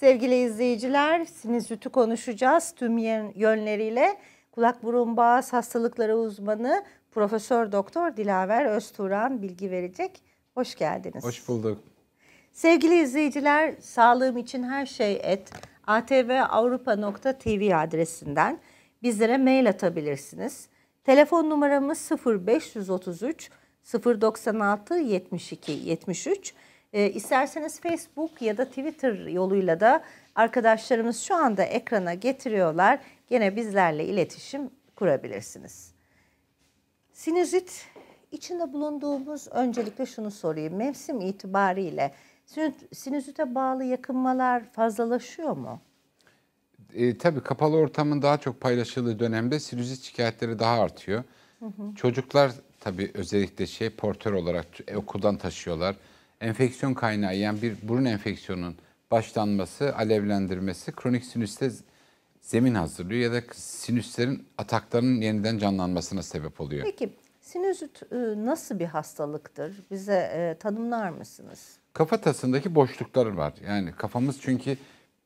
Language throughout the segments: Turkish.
Sevgili izleyiciler, sinüzitü konuşacağız tüm yönleriyle. Kulak burun boğaz hastalıkları uzmanı Profesör Doktor Dilaver Özturan bilgi verecek. Hoş geldiniz. Hoş bulduk. Sevgili izleyiciler, sağlığım için her şey et atvavrupa.tv adresinden bizlere mail atabilirsiniz. Telefon numaramız 0533 096 72 73 e, isterseniz Facebook ya da Twitter yoluyla da arkadaşlarımız şu anda ekrana getiriyorlar. Gene bizlerle iletişim kurabilirsiniz. Sinüzit içinde bulunduğumuz öncelikle şunu sorayım. Mevsim itibariyle sinüzite bağlı yakınmalar fazlalaşıyor mu? E, tabii kapalı ortamın daha çok paylaşıldığı dönemde sinüzit şikayetleri daha artıyor. Hı hı. Çocuklar tabii özellikle şey portör olarak okuldan taşıyorlar enfeksiyon kaynağı yani bir burun enfeksiyonun başlanması, alevlendirmesi kronik sinüste zemin hazırlıyor ya da sinüslerin ataklarının yeniden canlanmasına sebep oluyor. Peki sinüzit e, nasıl bir hastalıktır? Bize e, tanımlar mısınız? Kafatasındaki boşluklar var. Yani kafamız çünkü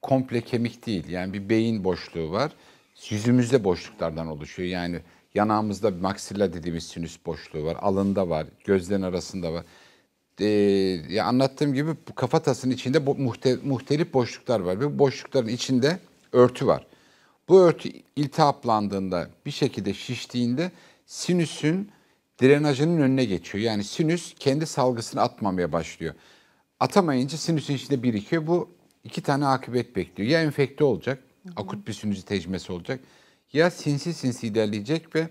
komple kemik değil. Yani bir beyin boşluğu var. Yüzümüzde boşluklardan oluşuyor. Yani yanağımızda maksilla dediğimiz sinüs boşluğu var. Alında var, gözlerin arasında var e, ya anlattığım gibi bu kafatasının içinde bo muhte, muhtelif boşluklar var ve bu boşlukların içinde örtü var. Bu örtü iltihaplandığında bir şekilde şiştiğinde sinüsün drenajının önüne geçiyor. Yani sinüs kendi salgısını atmamaya başlıyor. Atamayınca sinüsün içinde birikiyor. Bu iki tane akıbet bekliyor. Ya enfekte olacak, hı hı. akut bir sinüzit tecmesi olacak ya sinsi sinsi ilerleyecek ve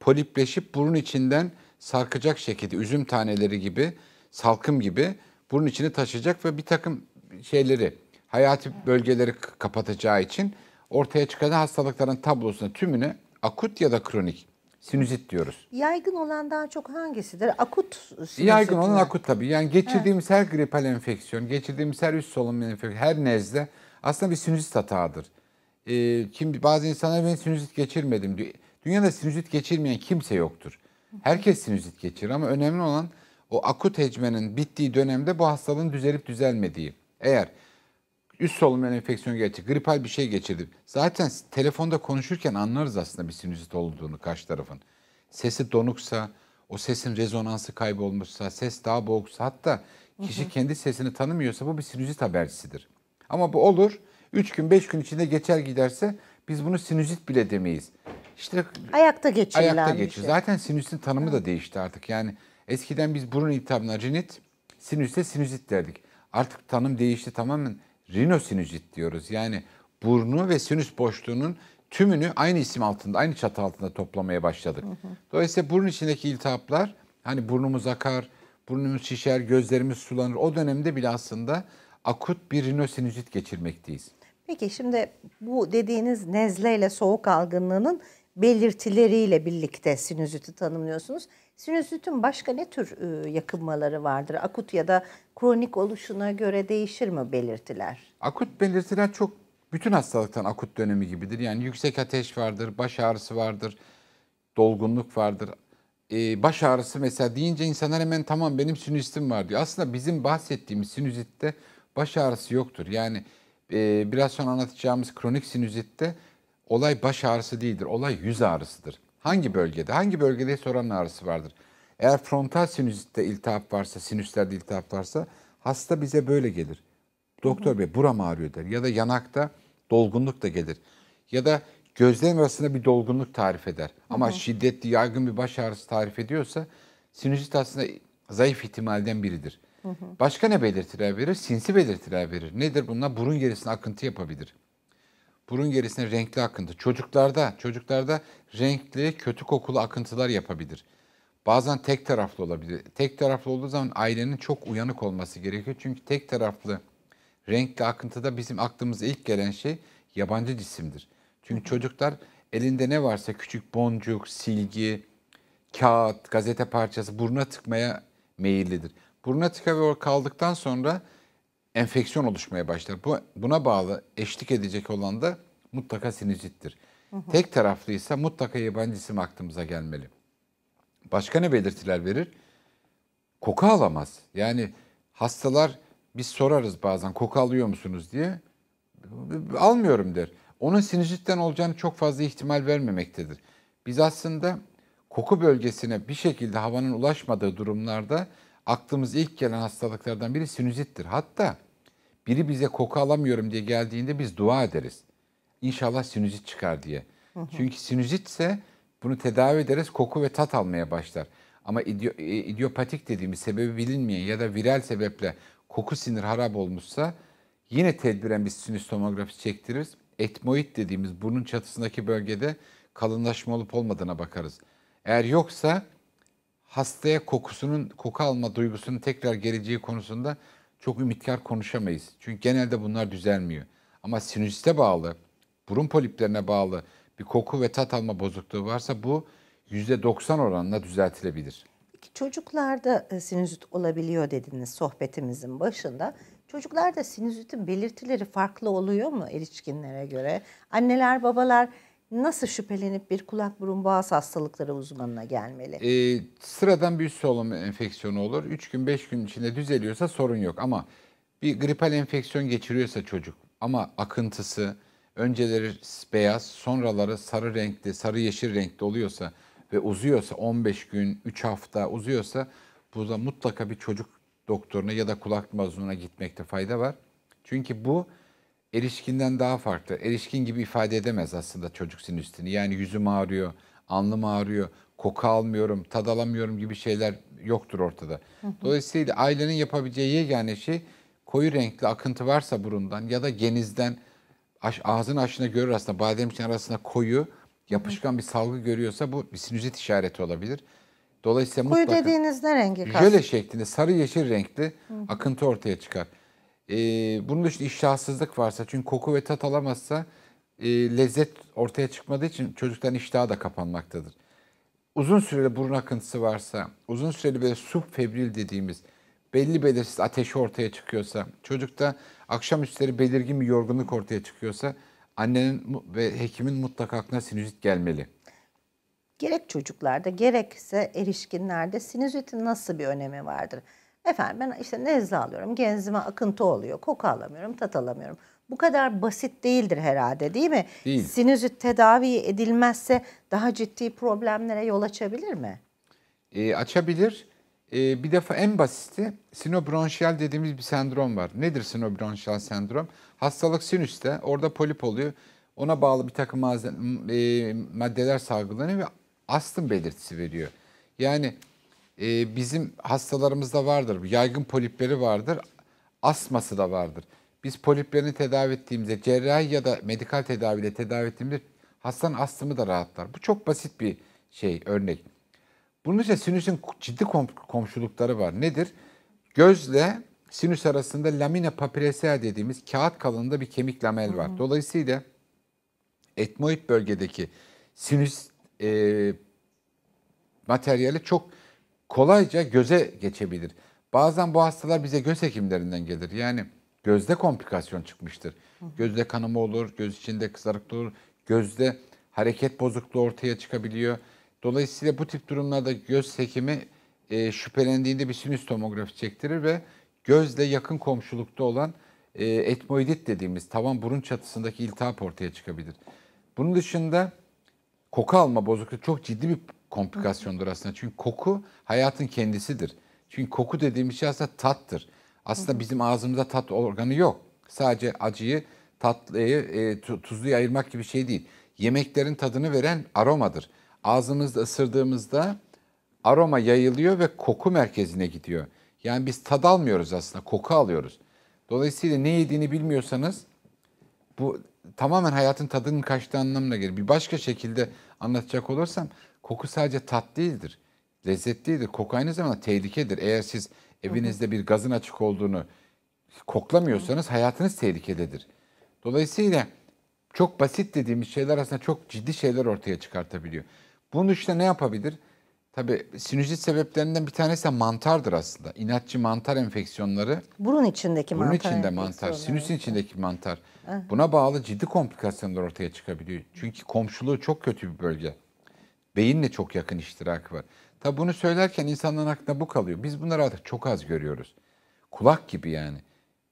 polipleşip burun içinden sarkacak şekilde üzüm taneleri gibi salkım gibi bunun içini taşıyacak ve bir takım şeyleri, hayati bölgeleri kapatacağı için ortaya çıkan hastalıkların tablosuna tümüne akut ya da kronik sinüzit diyoruz. Yaygın olan daha çok hangisidir? Akut sinüzit Yaygın olan akut tabii. Yani geçirdiğimiz evet. her gripal enfeksiyon, geçirdiğimiz her üst solunum enfeksiyonu, her nezle aslında bir sinüzit hatağıdır. Ee, kim, bazı insanlar ben sinüzit geçirmedim diyor. Dünyada sinüzit geçirmeyen kimse yoktur. Herkes sinüzit geçirir ama önemli olan o akut hecmenin bittiği dönemde bu hastalığın düzelip düzelmediği. Eğer üst solunum enfeksiyonu geçti, gripal bir şey geçirdi. Zaten telefonda konuşurken anlarız aslında bir sinüzit olduğunu karşı tarafın. Sesi donuksa, o sesin rezonansı kaybolmuşsa, ses daha boğuksa hatta kişi hı hı. kendi sesini tanımıyorsa bu bir sinüzit habercisidir. Ama bu olur. 3 gün 5 gün içinde geçer giderse biz bunu sinüzit bile demeyiz. İşte ayakta geçirilen ayakta geçir. Şey. Zaten sinüsitin tanımı da değişti artık. Yani Eskiden biz burun iltihabına rinit, sinüste sinüzit derdik. Artık tanım değişti tamamen rinosinüzit diyoruz. Yani burnu ve sinüs boşluğunun tümünü aynı isim altında, aynı çatı altında toplamaya başladık. Dolayısıyla burun içindeki iltihaplar hani burnumuz akar, burnumuz şişer, gözlerimiz sulanır. O dönemde bile aslında akut bir rinosinüzit geçirmekteyiz. Peki şimdi bu dediğiniz nezle ile soğuk algınlığının belirtileriyle birlikte sinüziti tanımlıyorsunuz. Sinüzitin başka ne tür ıı, yakınmaları vardır? Akut ya da kronik oluşuna göre değişir mi belirtiler? Akut belirtiler çok bütün hastalıktan akut dönemi gibidir. Yani yüksek ateş vardır, baş ağrısı vardır, dolgunluk vardır. Ee, baş ağrısı mesela deyince insanlar hemen tamam benim sinüzitim var diyor. Aslında bizim bahsettiğimiz sinüzitte baş ağrısı yoktur. Yani e, biraz sonra anlatacağımız kronik sinüzitte olay baş ağrısı değildir. Olay yüz ağrısıdır. Hangi bölgede? Hangi bölgede soran ağrısı vardır. Eğer frontal sinüste iltihap varsa, sinüslerde iltihap varsa hasta bize böyle gelir. Doktor bey buram ağrıyor der. Ya da yanakta dolgunluk da gelir. Ya da gözlerin arasında bir dolgunluk tarif eder. Ama hı hı. şiddetli, yaygın bir baş ağrısı tarif ediyorsa sinüzit aslında zayıf ihtimalden biridir. Hı hı. Başka ne belirtiler verir? Sinsi belirtiler verir. Nedir bunlar? Burun gerisine akıntı yapabilir burun gerisine renkli akıntı. Çocuklarda, çocuklarda renkli kötü kokulu akıntılar yapabilir. Bazen tek taraflı olabilir. Tek taraflı olduğu zaman ailenin çok uyanık olması gerekiyor. Çünkü tek taraflı renkli akıntıda bizim aklımıza ilk gelen şey yabancı cisimdir. Çünkü çocuklar elinde ne varsa küçük boncuk, silgi, kağıt, gazete parçası buruna tıkmaya meyillidir. Buruna tıka ve kaldıktan sonra enfeksiyon oluşmaya başlar. Bu buna bağlı eşlik edecek olan da mutlaka sinüzittir. Hı hı. Tek taraflıysa mutlaka yabancı isim aklımıza gelmeli. Başka ne belirtiler verir? Koku alamaz. Yani hastalar biz sorarız bazen koku alıyor musunuz diye. Almıyorum der. Onun sinüzitten olacağını çok fazla ihtimal vermemektedir. Biz aslında koku bölgesine bir şekilde havanın ulaşmadığı durumlarda aklımız ilk gelen hastalıklardan biri sinüzittir. Hatta biri bize koku alamıyorum diye geldiğinde biz dua ederiz. İnşallah sinüzit çıkar diye. Hı hı. Çünkü sinüzitse bunu tedavi ederiz koku ve tat almaya başlar. Ama e, idiopatik dediğimiz sebebi bilinmeyen ya da viral sebeple koku sinir harap olmuşsa yine tedbiren biz sinüs tomografisi çektiririz. Etmoid dediğimiz burnun çatısındaki bölgede kalınlaşma olup olmadığına bakarız. Eğer yoksa hastaya kokusunun koku alma duygusunun tekrar geleceği konusunda çok ümitkar konuşamayız. Çünkü genelde bunlar düzelmiyor. Ama sinüsite bağlı, burun poliplerine bağlı bir koku ve tat alma bozukluğu varsa bu %90 oranla düzeltilebilir. Peki çocuklarda e, sinüzit olabiliyor dediniz sohbetimizin başında. Çocuklarda sinüzitin belirtileri farklı oluyor mu erişkinlere göre? Anneler, babalar nasıl şüphelenip bir kulak burun boğaz hastalıkları uzmanına gelmeli? Ee, sıradan bir solunum enfeksiyonu olur. 3 gün 5 gün içinde düzeliyorsa sorun yok ama bir gripal enfeksiyon geçiriyorsa çocuk ama akıntısı önceleri beyaz sonraları sarı renkli sarı yeşil renkli oluyorsa ve uzuyorsa 15 gün 3 hafta uzuyorsa burada mutlaka bir çocuk doktoruna ya da kulak mazununa gitmekte fayda var. Çünkü bu erişkinden daha farklı. Erişkin gibi ifade edemez aslında çocuk sinüstini. Yani yüzüm ağrıyor, alnım ağrıyor, koku almıyorum, tad alamıyorum gibi şeyler yoktur ortada. Dolayısıyla ailenin yapabileceği yegane şey koyu renkli akıntı varsa burundan ya da genizden ağzın açına görür aslında badem için arasında koyu yapışkan bir salgı görüyorsa bu bir sinüzit işareti olabilir. Dolayısıyla koyu mutlaka dediğiniz ne rengi? Jöle şeklinde sarı yeşil renkli akıntı ortaya çıkar. E, bunun dışında iştahsızlık varsa çünkü koku ve tat alamazsa e, lezzet ortaya çıkmadığı için çocuktan iştahı da kapanmaktadır. Uzun süreli burun akıntısı varsa, uzun süreli böyle subfebril dediğimiz belli belirsiz ateşi ortaya çıkıyorsa, çocukta akşam üstleri belirgin bir yorgunluk ortaya çıkıyorsa annenin ve hekimin mutlaka aklına sinüzit gelmeli. Gerek çocuklarda gerekse erişkinlerde sinüzitin nasıl bir önemi vardır? Efendim ben işte nezle alıyorum, genzime akıntı oluyor, koku alamıyorum, tat alamıyorum. Bu kadar basit değildir herhalde değil mi? Değil. Sinüzit tedavi edilmezse daha ciddi problemlere yol açabilir mi? E, açabilir. E, bir defa en basiti sinobronşiyal dediğimiz bir sendrom var. Nedir sinobronşiyal sendrom? Hastalık sinüste, orada polip oluyor. Ona bağlı bir takım e, maddeler salgılanıyor ve astım belirtisi veriyor. Yani e, bizim hastalarımızda vardır. Yaygın polipleri vardır. Asması da vardır. Biz poliplerini tedavi ettiğimizde cerrahi ya da medikal tedaviyle tedavi ettiğimizde hastanın astımı da rahatlar. Bu çok basit bir şey örnek. Bunun için sinüsün ciddi kom komşulukları var. Nedir? Gözle sinüs arasında lamina papilesea dediğimiz kağıt kalınlığında bir kemik lamel var. Hı. Dolayısıyla etmoid bölgedeki sinüs e, materyali çok kolayca göze geçebilir. Bazen bu hastalar bize göz hekimlerinden gelir. Yani gözde komplikasyon çıkmıştır. Gözde kanama olur, göz içinde kızarıklık olur, gözde hareket bozukluğu ortaya çıkabiliyor. Dolayısıyla bu tip durumlarda göz hekimi e, şüphelendiğinde bir sinüs tomografi çektirir ve gözle yakın komşulukta olan e, etmoidit dediğimiz tavan burun çatısındaki iltihap ortaya çıkabilir. Bunun dışında koku alma bozukluğu çok ciddi bir komplikasyondur aslında. Çünkü koku hayatın kendisidir. Çünkü koku dediğimiz şey aslında tattır. Aslında bizim ağzımızda tat organı yok. Sadece acıyı, tatlıyı, e, tuzluyu ayırmak gibi bir şey değil. Yemeklerin tadını veren aromadır. Ağzımızda ısırdığımızda aroma yayılıyor ve koku merkezine gidiyor. Yani biz tad almıyoruz aslında, koku alıyoruz. Dolayısıyla ne yediğini bilmiyorsanız bu tamamen hayatın tadının kaçtığı anlamına gelir. Bir başka şekilde anlatacak olursam Koku sadece tat değildir. Lezzet değildir. Koku aynı zamanda tehlikedir. Eğer siz evinizde bir gazın açık olduğunu koklamıyorsanız hayatınız tehlikededir. Dolayısıyla çok basit dediğimiz şeyler aslında çok ciddi şeyler ortaya çıkartabiliyor. Bunun dışında ne yapabilir? Tabii sinüzit sebeplerinden bir tanesi de mantardır aslında. İnatçı mantar enfeksiyonları. Burun içindeki mantar. Burun içinde mantar, sinüsün içindeki mantar. Buna bağlı ciddi komplikasyonlar ortaya çıkabiliyor. Çünkü komşuluğu çok kötü bir bölge. Beyinle çok yakın iştirak var. Tabi bunu söylerken insanların aklına bu kalıyor. Biz bunları artık çok az görüyoruz. Kulak gibi yani.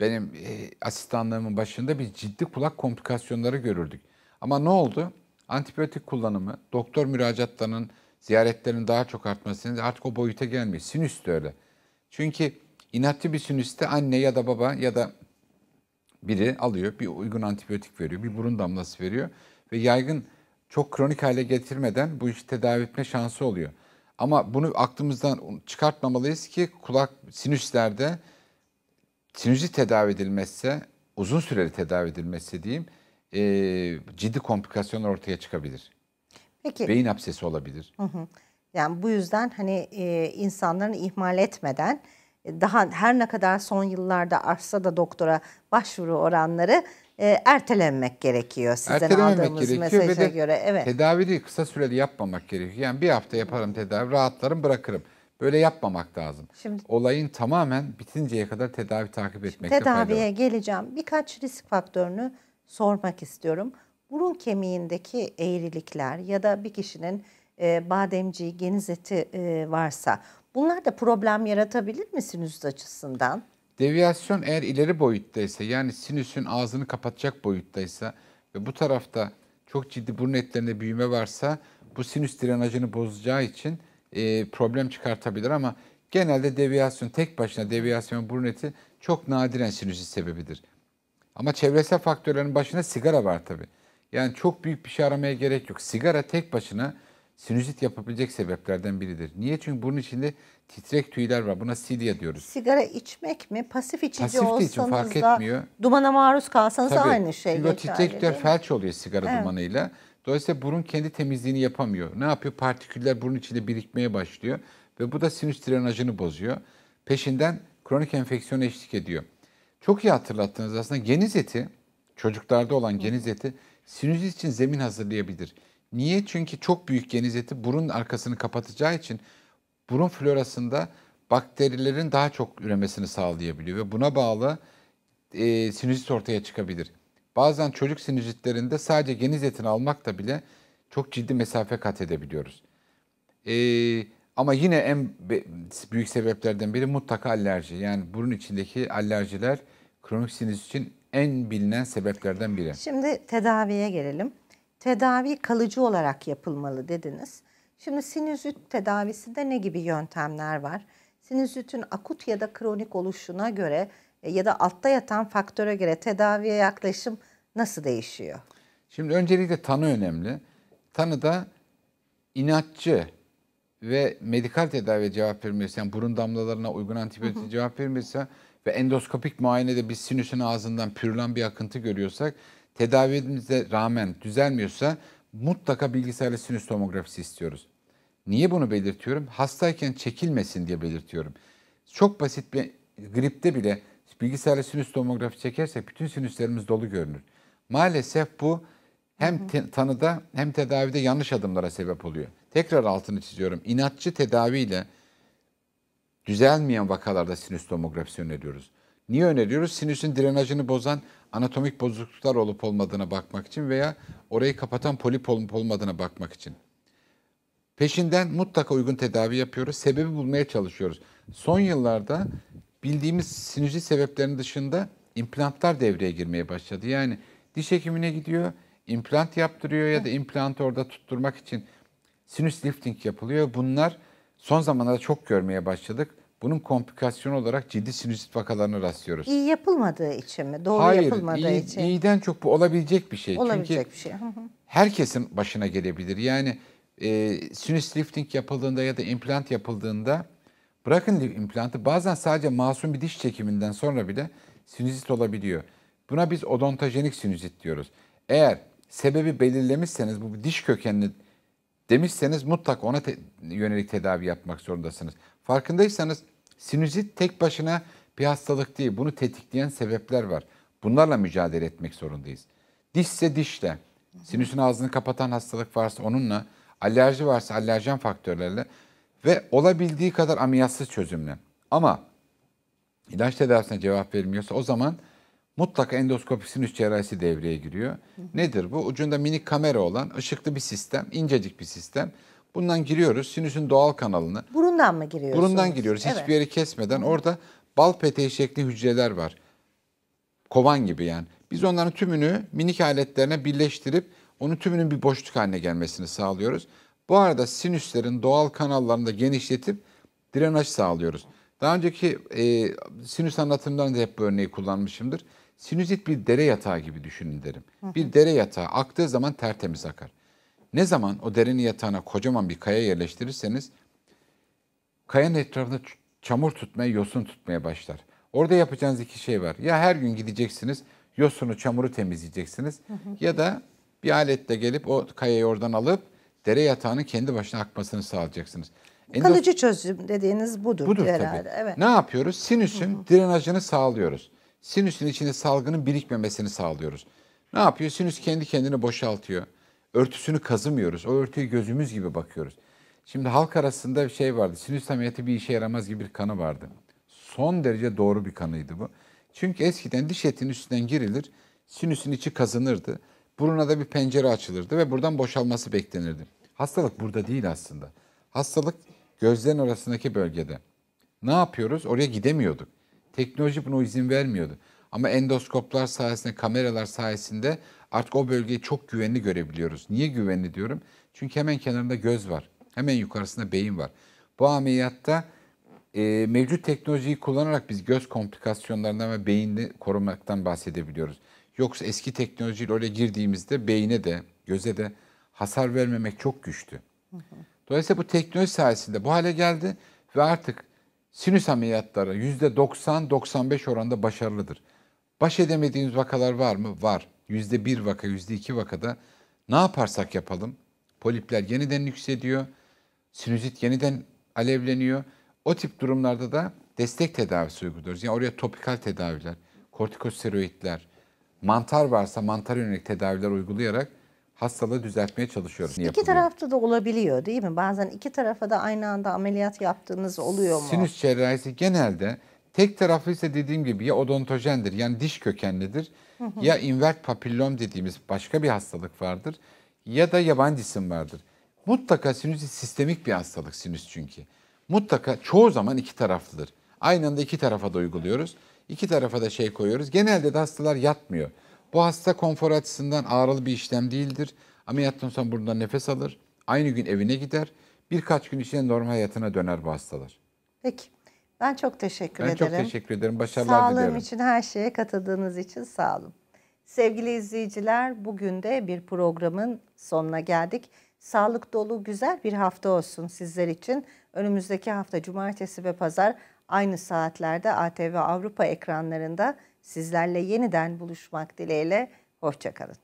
Benim e, asistanlığımın başında biz ciddi kulak komplikasyonları görürdük. Ama ne oldu? Antibiyotik kullanımı, doktor müracaatlarının, ziyaretlerin daha çok artmasını artık o boyuta gelmiyor. Sinüs de öyle. Çünkü inatçı bir sinüste anne ya da baba ya da biri alıyor, bir uygun antibiyotik veriyor, bir burun damlası veriyor ve yaygın çok kronik hale getirmeden bu işi tedavi etme şansı oluyor. Ama bunu aklımızdan çıkartmamalıyız ki kulak sinüslerde sinüzit tedavi edilmezse, uzun süreli tedavi edilmezse diyeyim, e, ciddi komplikasyonlar ortaya çıkabilir. Peki. Beyin absesi olabilir. Hı hı. Yani bu yüzden hani e, insanların ihmal etmeden e, daha her ne kadar son yıllarda artsa da doktora başvuru oranları e, ertelenmek gerekiyor sizden ertelenmek aldığımız gerekiyor mesaja göre. Evet. Tedaviyi kısa süreli yapmamak gerekiyor. Yani bir hafta yaparım tedavi, rahatlarım, bırakırım. Böyle yapmamak lazım. Şimdi olayın tamamen bitinceye kadar tedavi takip etmek Tedaviye faydalı. geleceğim. Birkaç risk faktörünü sormak istiyorum. Burun kemiğindeki eğrilikler ya da bir kişinin e, bademciği, geniz eti e, varsa bunlar da problem yaratabilir misiniz açısından? Deviyasyon eğer ileri boyuttaysa yani sinüsün ağzını kapatacak boyuttaysa ve bu tarafta çok ciddi burun etlerinde büyüme varsa bu sinüs drenajını bozacağı için e, problem çıkartabilir ama genelde deviyasyon tek başına deviyasyon burun eti çok nadiren sinüzit sebebidir. Ama çevresel faktörlerin başına sigara var tabi. Yani çok büyük bir şey aramaya gerek yok. Sigara tek başına sinüzit yapabilecek sebeplerden biridir. Niye? Çünkü bunun içinde titrek tüyler var. Buna silya diyoruz. Sigara içmek mi? Pasif içici Pasif olsanız için fark da etmiyor. dumana maruz kalsanız Tabii, aynı şey geçerli. Titrek tüyler felç oluyor sigara evet. dumanıyla. Dolayısıyla burun kendi temizliğini yapamıyor. Ne yapıyor? Partiküller burun içinde birikmeye başlıyor ve bu da sinüs drenajını bozuyor. Peşinden kronik enfeksiyon eşlik ediyor. Çok iyi hatırlattınız aslında geniz eti, çocuklarda olan geniz eti sinüzit için zemin hazırlayabilir. Niye? Çünkü çok büyük geniz eti burun arkasını kapatacağı için burun florasında bakterilerin daha çok üremesini sağlayabiliyor ve buna bağlı e, sinüzit ortaya çıkabilir. Bazen çocuk sinüzitlerinde sadece geniz etini almakla bile çok ciddi mesafe kat edebiliyoruz. E, ama yine en büyük sebeplerden biri mutlaka alerji. Yani burun içindeki alerjiler kronik sinüzit için en bilinen sebeplerden biri. Şimdi tedaviye gelelim tedavi kalıcı olarak yapılmalı dediniz. Şimdi sinüzit tedavisinde ne gibi yöntemler var? Sinüzitin akut ya da kronik oluşuna göre e, ya da altta yatan faktöre göre tedaviye yaklaşım nasıl değişiyor? Şimdi öncelikle tanı önemli. Tanıda inatçı ve medikal tedaviye cevap vermiyorsa, yani burun damlalarına uygun antibiyotik cevap vermiyorsa ve endoskopik muayenede bir sinüsün ağzından pürülen bir akıntı görüyorsak tedavimize rağmen düzelmiyorsa mutlaka bilgisayarlı sinüs tomografisi istiyoruz. Niye bunu belirtiyorum? Hastayken çekilmesin diye belirtiyorum. Çok basit bir gripte bile bilgisayarlı sinüs tomografi çekersek bütün sinüslerimiz dolu görünür. Maalesef bu hem tanıda hem tedavide yanlış adımlara sebep oluyor. Tekrar altını çiziyorum. İnatçı tedaviyle düzelmeyen vakalarda sinüs tomografisi öneriyoruz. Niye öneriyoruz? Sinüsün drenajını bozan anatomik bozukluklar olup olmadığına bakmak için veya orayı kapatan polip olup olmadığına bakmak için. Peşinden mutlaka uygun tedavi yapıyoruz. Sebebi bulmaya çalışıyoruz. Son yıllarda bildiğimiz sinüzit sebeplerinin dışında implantlar devreye girmeye başladı. Yani diş hekimine gidiyor, implant yaptırıyor ya da implantı orada tutturmak için sinüs lifting yapılıyor. Bunlar son zamanlarda çok görmeye başladık. Bunun komplikasyonu olarak ciddi sinüzit vakalarını rastlıyoruz. İyi yapılmadığı için mi? Doğru Hayır, yapılmadığı iyi, için. Hayır, iyiden çok bu olabilecek bir şey. Olabilecek Çünkü bir şey. herkesin başına gelebilir. Yani e, sinüs lifting yapıldığında ya da implant yapıldığında bırakın implantı bazen sadece masum bir diş çekiminden sonra bile sinüzit olabiliyor. Buna biz odontojenik sinüzit diyoruz. Eğer sebebi belirlemişseniz bu diş kökenli demişseniz mutlak ona te- yönelik tedavi yapmak zorundasınız. Farkındaysanız Sinüzit tek başına bir hastalık değil. Bunu tetikleyen sebepler var. Bunlarla mücadele etmek zorundayız. Dişse dişle, sinüsün ağzını kapatan hastalık varsa onunla, alerji varsa alerjen faktörlerle ve olabildiği kadar ameliyatsız çözümle. Ama ilaç tedavisine cevap vermiyorsa o zaman mutlaka endoskopik sinüs cerrahisi devreye giriyor. Nedir bu? Ucunda minik kamera olan ışıklı bir sistem, incecik bir sistem. Bundan giriyoruz sinüsün doğal kanalını. Burundan mı giriyoruz? Burundan giriyoruz. Evet. Hiçbir yeri kesmeden orada bal peteği şekli hücreler var. Kovan gibi yani. Biz onların tümünü minik aletlerine birleştirip onun tümünün bir boşluk haline gelmesini sağlıyoruz. Bu arada sinüslerin doğal kanallarını da genişletip drenaj sağlıyoruz. Daha önceki e, sinüs anlatımlarında hep bu örneği kullanmışımdır. Sinüzit bir dere yatağı gibi düşünün derim. Bir dere yatağı aktığı zaman tertemiz akar. Ne zaman o derin yatağına kocaman bir kaya yerleştirirseniz kayanın etrafında çamur tutmaya, yosun tutmaya başlar. Orada yapacağınız iki şey var. Ya her gün gideceksiniz, yosunu, çamuru temizleyeceksiniz ya da bir aletle gelip o kayayı oradan alıp dere yatağının kendi başına akmasını sağlayacaksınız. Endo... Kalıcı çözüm dediğiniz budur, budur herhalde. Tabii. Evet. Ne yapıyoruz? Sinüsün drenajını sağlıyoruz. Sinüsün içinde salgının birikmemesini sağlıyoruz. Ne yapıyor? Sinüs kendi kendini boşaltıyor örtüsünü kazımıyoruz. O örtüyü gözümüz gibi bakıyoruz. Şimdi halk arasında bir şey vardı. Sinüs ameliyatı bir işe yaramaz gibi bir kanı vardı. Son derece doğru bir kanıydı bu. Çünkü eskiden diş etinin üstünden girilir, sinüsün içi kazınırdı. Buruna da bir pencere açılırdı ve buradan boşalması beklenirdi. Hastalık burada değil aslında. Hastalık gözlerin arasındaki bölgede. Ne yapıyoruz? Oraya gidemiyorduk. Teknoloji buna izin vermiyordu. Ama endoskoplar sayesinde, kameralar sayesinde Artık o bölgeyi çok güvenli görebiliyoruz. Niye güvenli diyorum? Çünkü hemen kenarında göz var. Hemen yukarısında beyin var. Bu ameliyatta e, mevcut teknolojiyi kullanarak biz göz komplikasyonlarından ve beyni korumaktan bahsedebiliyoruz. Yoksa eski teknolojiyle öyle girdiğimizde beyine de göze de hasar vermemek çok güçtü. Dolayısıyla bu teknoloji sayesinde bu hale geldi ve artık sinüs ameliyatları %90-95 oranda başarılıdır. Baş edemediğimiz vakalar var mı? Var. Yüzde bir vaka, yüzde %2 vakada ne yaparsak yapalım polipler yeniden yükseliyor, sinüzit yeniden alevleniyor. O tip durumlarda da destek tedavisi uyguluyoruz. Yani oraya topikal tedaviler, kortikosteroidler, mantar varsa mantar yönelik tedaviler uygulayarak hastalığı düzeltmeye çalışıyoruz. İki tarafta da olabiliyor değil mi? Bazen iki tarafa da aynı anda ameliyat yaptığınız oluyor mu? Sinüs cerrahisi genelde Tek taraflı ise dediğim gibi ya odontojendir yani diş kökenlidir hı hı. ya invert papillom dediğimiz başka bir hastalık vardır ya da yaban cisim vardır. Mutlaka sinüs sistemik bir hastalık sinüs çünkü. Mutlaka çoğu zaman iki taraflıdır. Aynı anda iki tarafa da uyguluyoruz. İki tarafa da şey koyuyoruz. Genelde de hastalar yatmıyor. Bu hasta konfor açısından ağrılı bir işlem değildir. Ameliyattan sonra buradan nefes alır. Aynı gün evine gider. Birkaç gün içinde normal hayatına döner bu hastalar. Peki. Ben çok teşekkür ben ederim. Ben çok teşekkür ederim. Başarılar Sağlığım diliyorum. Sağlığım için her şeye katıldığınız için sağ olun. Sevgili izleyiciler bugün de bir programın sonuna geldik. Sağlık dolu güzel bir hafta olsun sizler için. Önümüzdeki hafta cumartesi ve pazar aynı saatlerde ATV Avrupa ekranlarında sizlerle yeniden buluşmak dileğiyle. Hoşçakalın.